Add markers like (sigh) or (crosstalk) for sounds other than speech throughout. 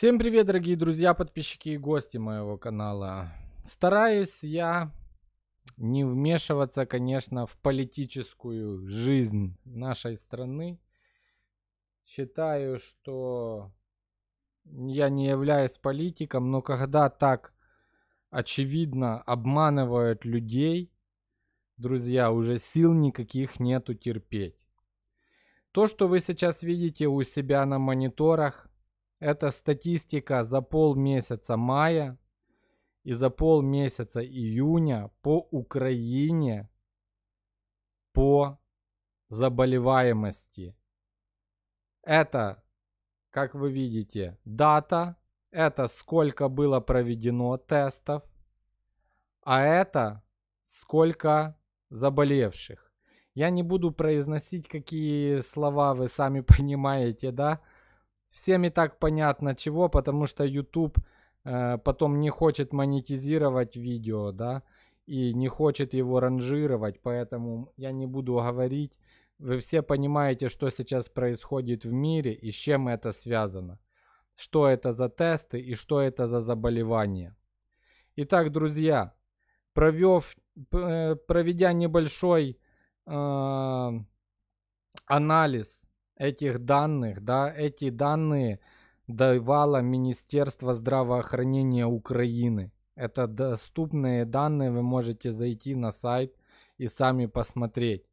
Всем привет, дорогие друзья, подписчики и гости моего канала. Стараюсь я не вмешиваться, конечно, в политическую жизнь нашей страны. Считаю, что я не являюсь политиком, но когда так очевидно обманывают людей, друзья, уже сил никаких нету терпеть. То, что вы сейчас видите у себя на мониторах, это статистика за полмесяца мая и за полмесяца июня по Украине по заболеваемости. Это, как вы видите, дата, это сколько было проведено тестов, а это сколько заболевших. Я не буду произносить, какие слова вы сами (laughs) понимаете, да? Всем и так понятно чего, потому что YouTube э, потом не хочет монетизировать видео, да, и не хочет его ранжировать, поэтому я не буду говорить. Вы все понимаете, что сейчас происходит в мире и с чем это связано. Что это за тесты и что это за заболевание. Итак, друзья, провев, э, проведя небольшой э, анализ этих данных, да, эти данные давало Министерство здравоохранения Украины. Это доступные данные, вы можете зайти на сайт и сами посмотреть.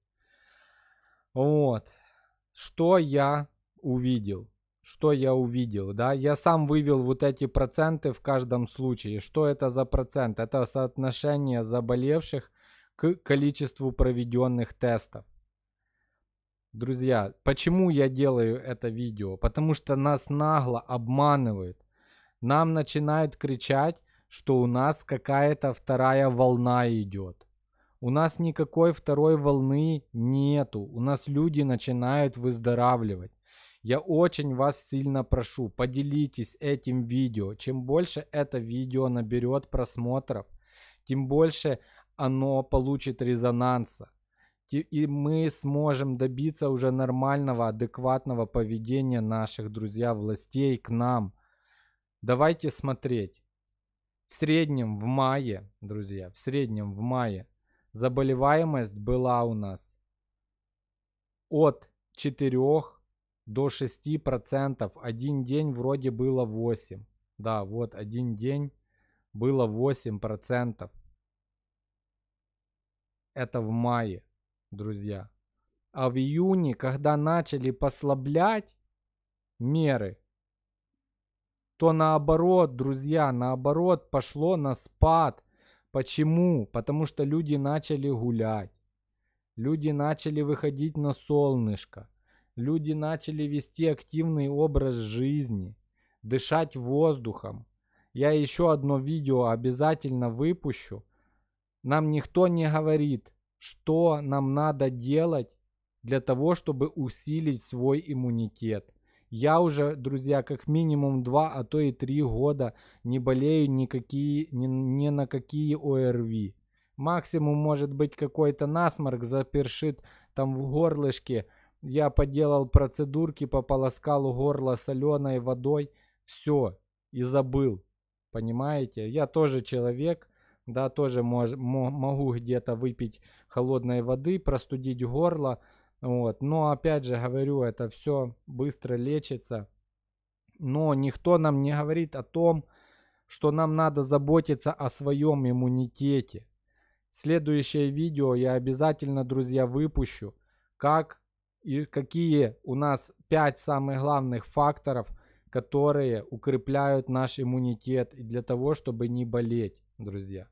Вот. Что я увидел? Что я увидел, да? Я сам вывел вот эти проценты в каждом случае. Что это за процент? Это соотношение заболевших к количеству проведенных тестов. Друзья, почему я делаю это видео? Потому что нас нагло обманывают. Нам начинают кричать, что у нас какая-то вторая волна идет. У нас никакой второй волны нету. У нас люди начинают выздоравливать. Я очень вас сильно прошу, поделитесь этим видео. Чем больше это видео наберет просмотров, тем больше оно получит резонанса и мы сможем добиться уже нормального, адекватного поведения наших друзья властей к нам. Давайте смотреть. В среднем в мае, друзья, в среднем в мае заболеваемость была у нас от 4 до 6 процентов. Один день вроде было 8. Да, вот один день было 8 процентов. Это в мае друзья. А в июне, когда начали послаблять меры, то наоборот, друзья, наоборот пошло на спад. Почему? Потому что люди начали гулять. Люди начали выходить на солнышко. Люди начали вести активный образ жизни, дышать воздухом. Я еще одно видео обязательно выпущу. Нам никто не говорит, что нам надо делать для того, чтобы усилить свой иммунитет. Я уже, друзья, как минимум 2, а то и 3 года не болею никакие, ни, ни на какие ОРВИ. Максимум может быть какой-то насморк запершит там в горлышке. Я поделал процедурки, пополоскал горло соленой водой. Все, и забыл. Понимаете? Я тоже человек, да, тоже мож, могу где-то выпить холодной воды, простудить горло, вот, но опять же говорю, это все быстро лечится, но никто нам не говорит о том, что нам надо заботиться о своем иммунитете. Следующее видео я обязательно, друзья, выпущу, как и какие у нас 5 самых главных факторов, которые укрепляют наш иммунитет и для того, чтобы не болеть, друзья.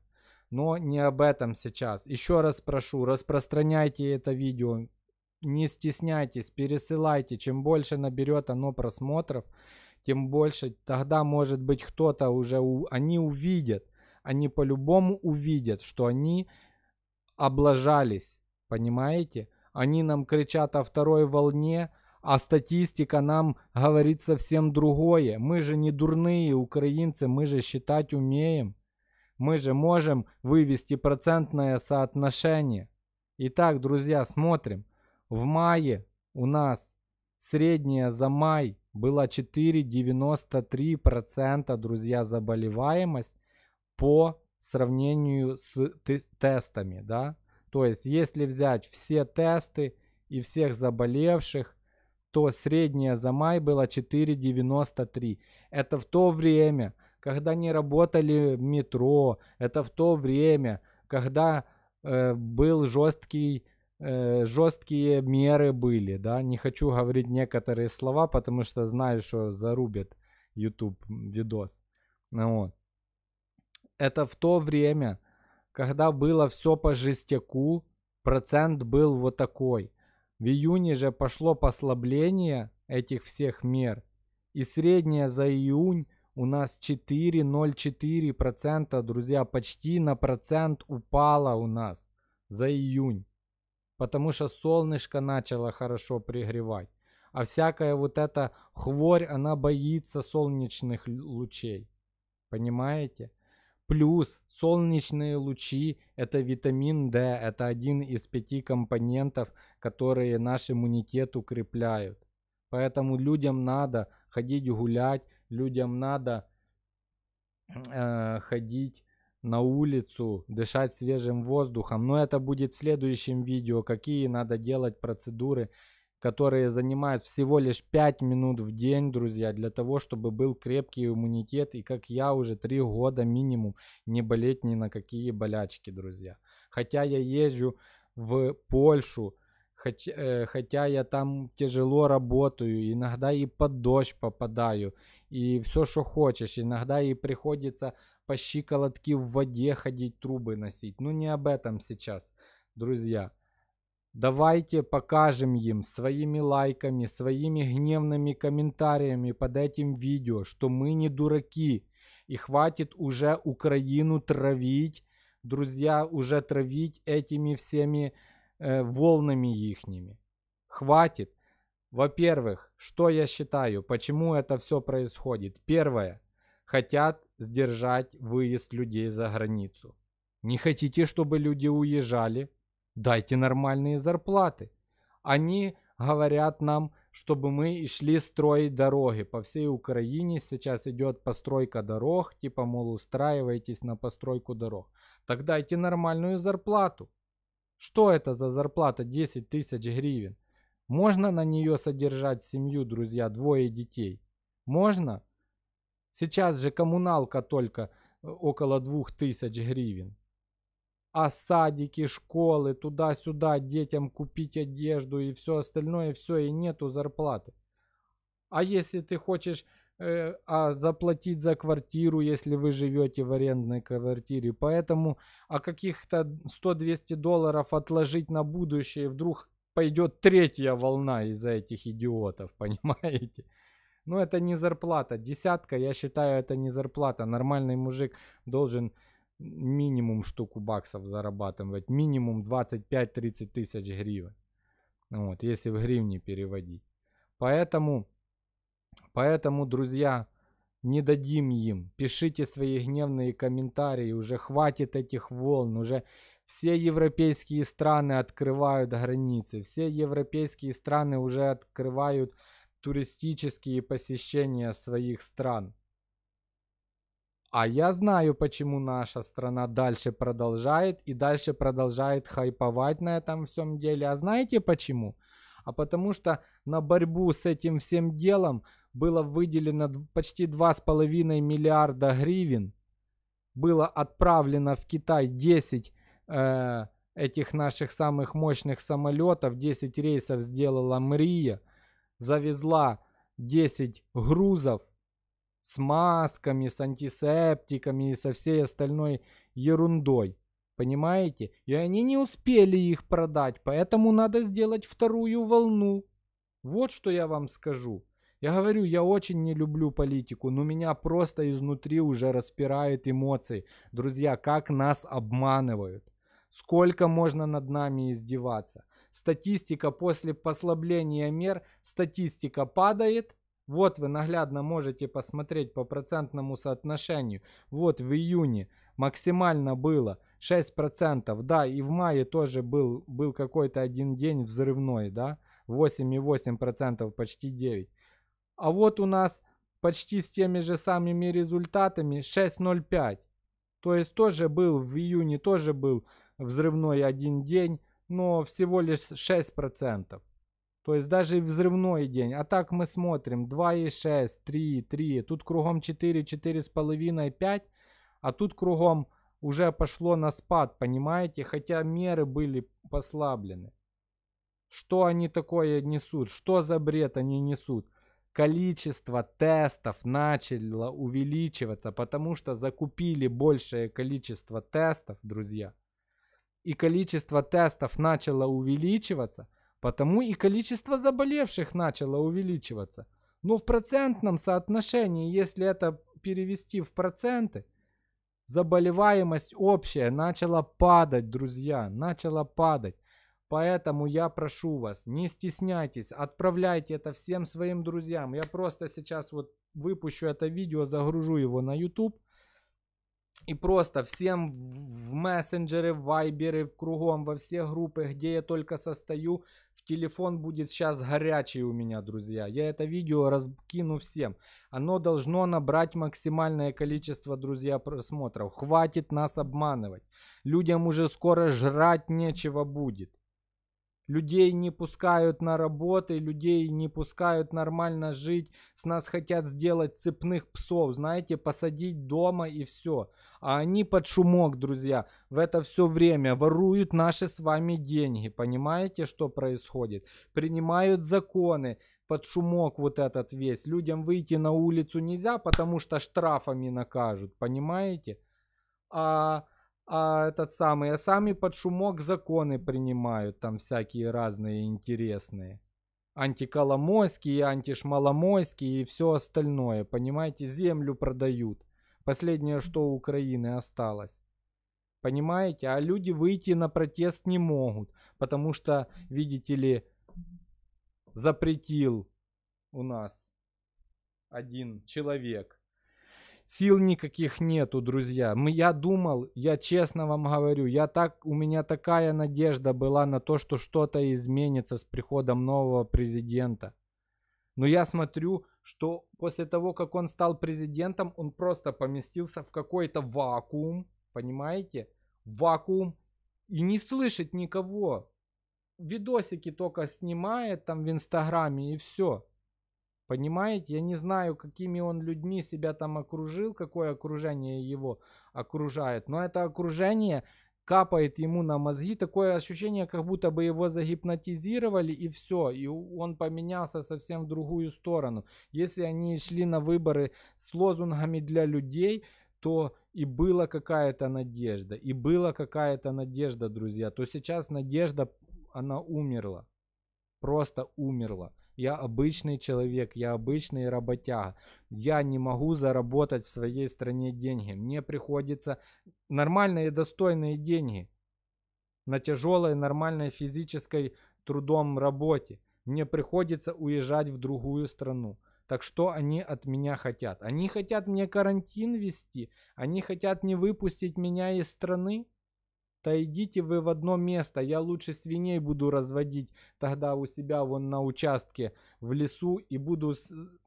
Но не об этом сейчас. Еще раз прошу, распространяйте это видео. Не стесняйтесь, пересылайте. Чем больше наберет оно просмотров, тем больше тогда, может быть, кто-то уже... У... Они увидят, они по-любому увидят, что они облажались. Понимаете? Они нам кричат о второй волне, а статистика нам говорит совсем другое. Мы же не дурные украинцы, мы же считать умеем. Мы же можем вывести процентное соотношение. Итак, друзья, смотрим. В мае у нас средняя за май была 4,93%, друзья, заболеваемость по сравнению с тестами, да. То есть, если взять все тесты и всех заболевших, то средняя за май была 4,93. Это в то время, когда не работали метро, это в то время, когда э, был жесткий э, жесткие меры были, да, не хочу говорить некоторые слова, потому что знаю, что зарубят YouTube видос. вот. Это в то время, когда было все по жестяку, процент был вот такой. В июне же пошло послабление этих всех мер, и средняя за июнь у нас 4,04%, друзья, почти на процент упала у нас за июнь. Потому что солнышко начало хорошо пригревать. А всякая вот эта хворь, она боится солнечных лучей. Понимаете? Плюс солнечные лучи – это витамин D, это один из пяти компонентов, которые наш иммунитет укрепляют. Поэтому людям надо ходить гулять, людям надо э, ходить на улицу, дышать свежим воздухом. Но это будет в следующем видео, какие надо делать процедуры, которые занимают всего лишь 5 минут в день, друзья, для того, чтобы был крепкий иммунитет и, как я, уже 3 года минимум не болеть ни на какие болячки, друзья. Хотя я езжу в Польшу, хотя, э, хотя я там тяжело работаю, иногда и под дождь попадаю – и все, что хочешь. Иногда ей приходится по щиколотке в воде ходить, трубы носить. Но ну, не об этом сейчас, друзья. Давайте покажем им своими лайками, своими гневными комментариями под этим видео, что мы не дураки. И хватит уже Украину травить, друзья, уже травить этими всеми э, волнами ихними. Хватит. Во-первых, что я считаю? Почему это все происходит? Первое. Хотят сдержать выезд людей за границу. Не хотите, чтобы люди уезжали? Дайте нормальные зарплаты. Они говорят нам, чтобы мы шли строить дороги. По всей Украине сейчас идет постройка дорог, типа, мол, устраивайтесь на постройку дорог. Так дайте нормальную зарплату. Что это за зарплата 10 тысяч гривен? Можно на нее содержать семью, друзья, двое детей? Можно? Сейчас же коммуналка только э, около двух тысяч гривен. А садики, школы, туда-сюда, детям купить одежду и все остальное, все, и нету зарплаты. А если ты хочешь э, а заплатить за квартиру, если вы живете в арендной квартире, поэтому а каких-то 100-200 долларов отложить на будущее, вдруг пойдет третья волна из-за этих идиотов, (laughs) понимаете? Ну, это не зарплата. Десятка, я считаю, это не зарплата. Нормальный мужик должен минимум штуку баксов зарабатывать. Минимум 25-30 тысяч гривен. Вот, если в гривне переводить. Поэтому, поэтому, друзья, не дадим им. Пишите свои гневные комментарии. Уже хватит этих волн. Уже все европейские страны открывают границы, все европейские страны уже открывают туристические посещения своих стран. А я знаю, почему наша страна дальше продолжает и дальше продолжает хайповать на этом всем деле. А знаете почему? А потому что на борьбу с этим всем делом было выделено почти 2,5 миллиарда гривен. Было отправлено в Китай 10 э, этих наших самых мощных самолетов. 10 рейсов сделала Мрия. Завезла 10 грузов с масками, с антисептиками и со всей остальной ерундой. Понимаете? И они не успели их продать, поэтому надо сделать вторую волну. Вот что я вам скажу. Я говорю, я очень не люблю политику, но меня просто изнутри уже распирают эмоции. Друзья, как нас обманывают. Сколько можно над нами издеваться? Статистика после послабления мер, статистика падает. Вот вы наглядно можете посмотреть по процентному соотношению. Вот в июне максимально было 6%, да, и в мае тоже был, был какой-то один день взрывной, да, 8,8%, почти 9%. А вот у нас почти с теми же самыми результатами 6,05%. То есть тоже был в июне, тоже был взрывной один день, но всего лишь 6%. То есть даже взрывной день. А так мы смотрим 2,6, 3, 3. Тут кругом 4, 4,5, 5. А тут кругом уже пошло на спад, понимаете? Хотя меры были послаблены. Что они такое несут? Что за бред они несут? Количество тестов начало увеличиваться, потому что закупили большее количество тестов, друзья и количество тестов начало увеличиваться, потому и количество заболевших начало увеличиваться. Но в процентном соотношении, если это перевести в проценты, заболеваемость общая начала падать, друзья, начала падать. Поэтому я прошу вас, не стесняйтесь, отправляйте это всем своим друзьям. Я просто сейчас вот выпущу это видео, загружу его на YouTube. И просто всем в мессенджеры, в вайберы, в кругом, во все группы, где я только состою, в телефон будет сейчас горячий у меня, друзья. Я это видео разкину всем. Оно должно набрать максимальное количество, друзья, просмотров. Хватит нас обманывать. Людям уже скоро жрать нечего будет. Людей не пускают на работы, людей не пускают нормально жить. С нас хотят сделать цепных псов, знаете, посадить дома и все. А они под шумок, друзья, в это все время воруют наши с вами деньги. Понимаете, что происходит? Принимают законы под шумок вот этот весь. Людям выйти на улицу нельзя, потому что штрафами накажут, понимаете? А, а этот самый, а сами под шумок законы принимают, там всякие разные интересные. Антиколомойские, антишмаломойские и все остальное, понимаете? Землю продают. Последнее, что у Украины осталось. Понимаете? А люди выйти на протест не могут, потому что, видите ли, запретил у нас один человек. Сил никаких нету, друзья. Мы, я думал, я честно вам говорю, я так, у меня такая надежда была на то, что что-то изменится с приходом нового президента. Но я смотрю, что после того, как он стал президентом, он просто поместился в какой-то вакуум, понимаете? Вакуум и не слышит никого. Видосики только снимает там в Инстаграме и все. Понимаете, я не знаю, какими он людьми себя там окружил, какое окружение его окружает, но это окружение капает ему на мозги. Такое ощущение, как будто бы его загипнотизировали и все, и он поменялся совсем в другую сторону. Если они шли на выборы с лозунгами для людей, то и была какая-то надежда, и была какая-то надежда, друзья, то сейчас надежда, она умерла, просто умерла. Я обычный человек, я обычный работяга. Я не могу заработать в своей стране деньги. Мне приходится нормальные достойные деньги на тяжелой нормальной физической трудом работе. Мне приходится уезжать в другую страну. Так что они от меня хотят? Они хотят мне карантин вести? Они хотят не выпустить меня из страны? «Да идите вы в одно место, я лучше свиней буду разводить тогда у себя вон на участке в лесу и буду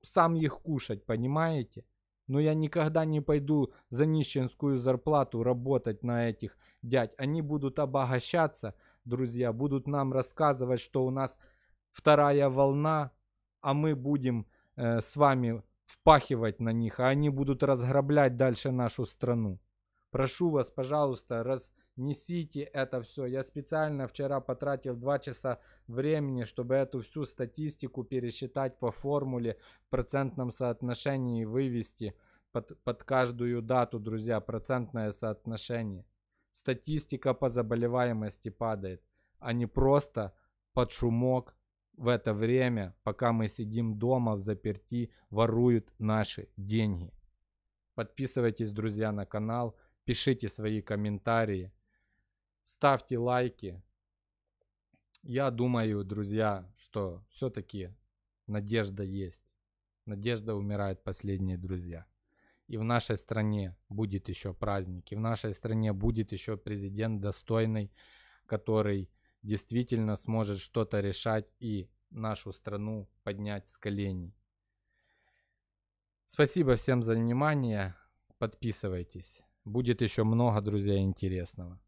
сам их кушать, понимаете? Но я никогда не пойду за нищенскую зарплату работать на этих дядь. Они будут обогащаться, друзья, будут нам рассказывать, что у нас вторая волна, а мы будем э, с вами впахивать на них, а они будут разграблять дальше нашу страну. Прошу вас, пожалуйста, раз несите это все. Я специально вчера потратил 2 часа времени, чтобы эту всю статистику пересчитать по формуле в процентном соотношении и вывести под, под каждую дату, друзья, процентное соотношение. Статистика по заболеваемости падает, а не просто под шумок в это время, пока мы сидим дома в заперти, воруют наши деньги. Подписывайтесь, друзья, на канал, пишите свои комментарии ставьте лайки. Я думаю, друзья, что все-таки надежда есть. Надежда умирает последние, друзья. И в нашей стране будет еще праздник, и в нашей стране будет еще президент достойный, который действительно сможет что-то решать и нашу страну поднять с коленей. Спасибо всем за внимание. Подписывайтесь. Будет еще много, друзья, интересного.